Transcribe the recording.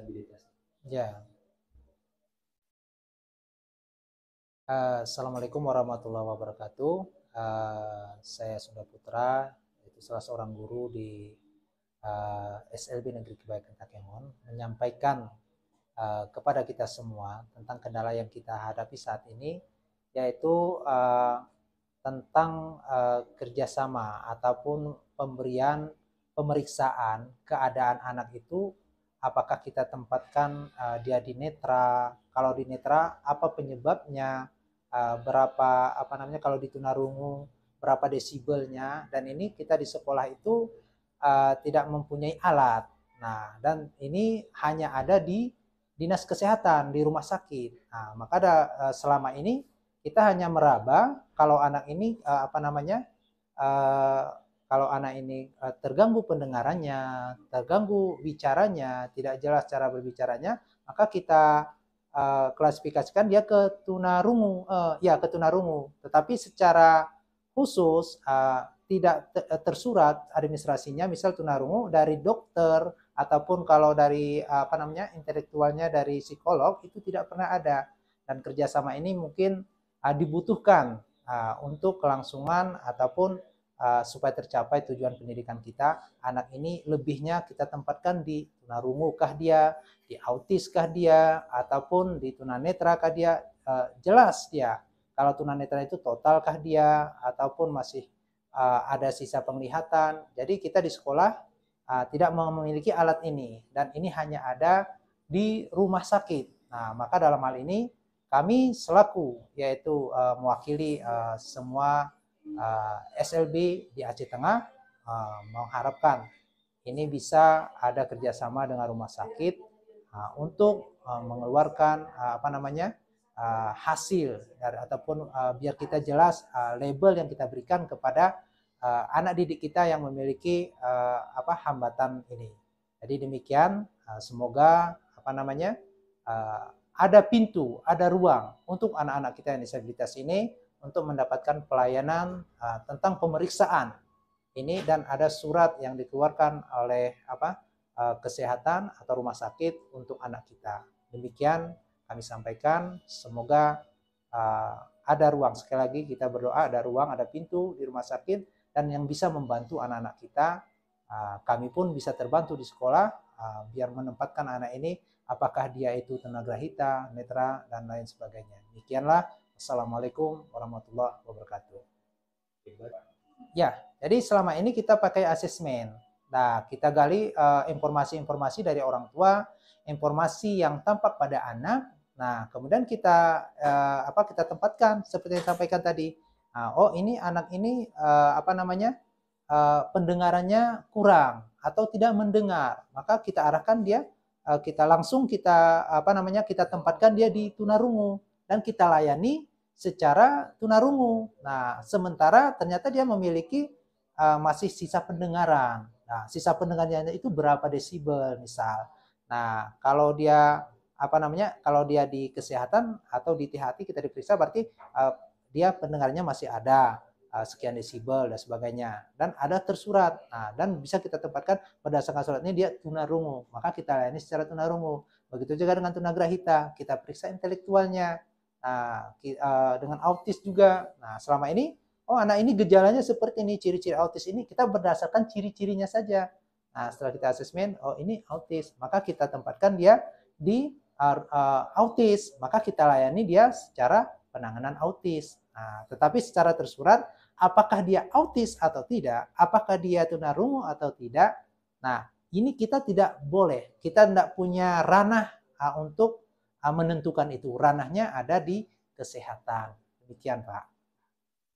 stabilitas. Ya. Uh, Assalamualaikum warahmatullahi wabarakatuh. Uh, saya Sunda Putra, itu salah seorang guru di uh, eh, SLB Negeri Kebaikan Takengon, menyampaikan uh, kepada kita semua tentang kendala yang kita hadapi saat ini, yaitu uh, tentang uh, kerjasama ataupun pemberian pemeriksaan keadaan anak itu apakah kita tempatkan uh, dia di netra kalau di netra apa penyebabnya uh, berapa apa namanya kalau di tunarungu berapa desibelnya dan ini kita di sekolah itu uh, tidak mempunyai alat nah dan ini hanya ada di dinas kesehatan di rumah sakit nah maka ada uh, selama ini kita hanya meraba kalau anak ini uh, apa namanya uh, kalau anak ini eh, terganggu pendengarannya, terganggu bicaranya, tidak jelas cara berbicaranya, maka kita uh, klasifikasikan dia ke tunarungu, uh, ya ke tunarungu. Tetapi secara khusus uh, tidak tersurat administrasinya, misal tunarungu dari dokter ataupun kalau dari uh, apa namanya intelektualnya dari psikolog itu tidak pernah ada dan kerjasama ini mungkin uh, dibutuhkan uh, untuk kelangsungan ataupun uh, supaya tercapai tujuan pendidikan kita. Anak ini lebihnya kita tempatkan di tunarungu kah dia, di autis kah dia, ataupun di tunanetra kah dia. Uh, jelas dia kalau tunanetra itu total kah dia, ataupun masih uh, ada sisa penglihatan. Jadi kita di sekolah uh, tidak memiliki alat ini dan ini hanya ada di rumah sakit. Nah, maka dalam hal ini kami selaku yaitu uh, mewakili uh, semua Eh, SLB di Aceh Tengah eh, mengharapkan ini bisa ada kerjasama dengan rumah sakit eh, untuk mengeluarkan apa namanya hasil dari, ataupun biar kita jelas label yang kita berikan kepada anak didik kita yang memiliki apa hambatan ini. Jadi demikian, semoga apa namanya ada pintu, ada ruang untuk anak-anak kita yang disabilitas ini untuk mendapatkan pelayanan uh, tentang pemeriksaan ini dan ada surat yang dikeluarkan oleh apa uh, kesehatan atau rumah sakit untuk anak kita. Demikian kami sampaikan. Semoga uh, ada ruang sekali lagi kita berdoa ada ruang ada pintu di rumah sakit dan yang bisa membantu anak-anak kita uh, kami pun bisa terbantu di sekolah uh, biar menempatkan anak ini apakah dia itu tenaga hita, netra dan lain sebagainya. Demikianlah Assalamualaikum warahmatullahi wabarakatuh. Ya, jadi selama ini kita pakai asesmen. Nah, kita gali eh, informasi-informasi uh, dari orang tua, informasi yang tampak pada anak. Nah, kemudian kita uh, apa kita tempatkan seperti yang sampaikan tadi. Nah, oh ini anak ini uh, apa namanya uh, pendengarannya kurang atau tidak mendengar, maka kita arahkan dia uh, kita langsung kita apa namanya kita tempatkan dia di tunarungu dan kita layani secara tunarungu. Nah, sementara ternyata dia memiliki uh, masih sisa pendengaran. Nah, sisa pendengarannya itu berapa desibel misal. Nah, kalau dia apa namanya? Kalau dia di kesehatan atau di hati kita diperiksa berarti uh, dia pendengarannya masih ada uh, sekian desibel dan sebagainya dan ada tersurat. Nah, dan bisa kita tempatkan pada berdasarkan suratnya dia tunarungu. Maka kita layani secara tunarungu. Begitu juga dengan tunagrahita, kita periksa intelektualnya. Nah, uh, dengan autis juga. Nah, selama ini, oh anak ini gejalanya seperti ini, ciri-ciri autis ini kita berdasarkan ciri-cirinya saja. Nah, setelah kita asesmen, oh ini autis, maka kita tempatkan dia di uh, uh, autis, maka kita layani dia secara penanganan autis. Nah, tetapi secara tersurat, apakah dia autis atau tidak, apakah dia tunarungu atau tidak. Nah, ini kita tidak boleh, kita tidak punya ranah untuk menentukan itu ranahnya ada di kesehatan. Demikian Pak.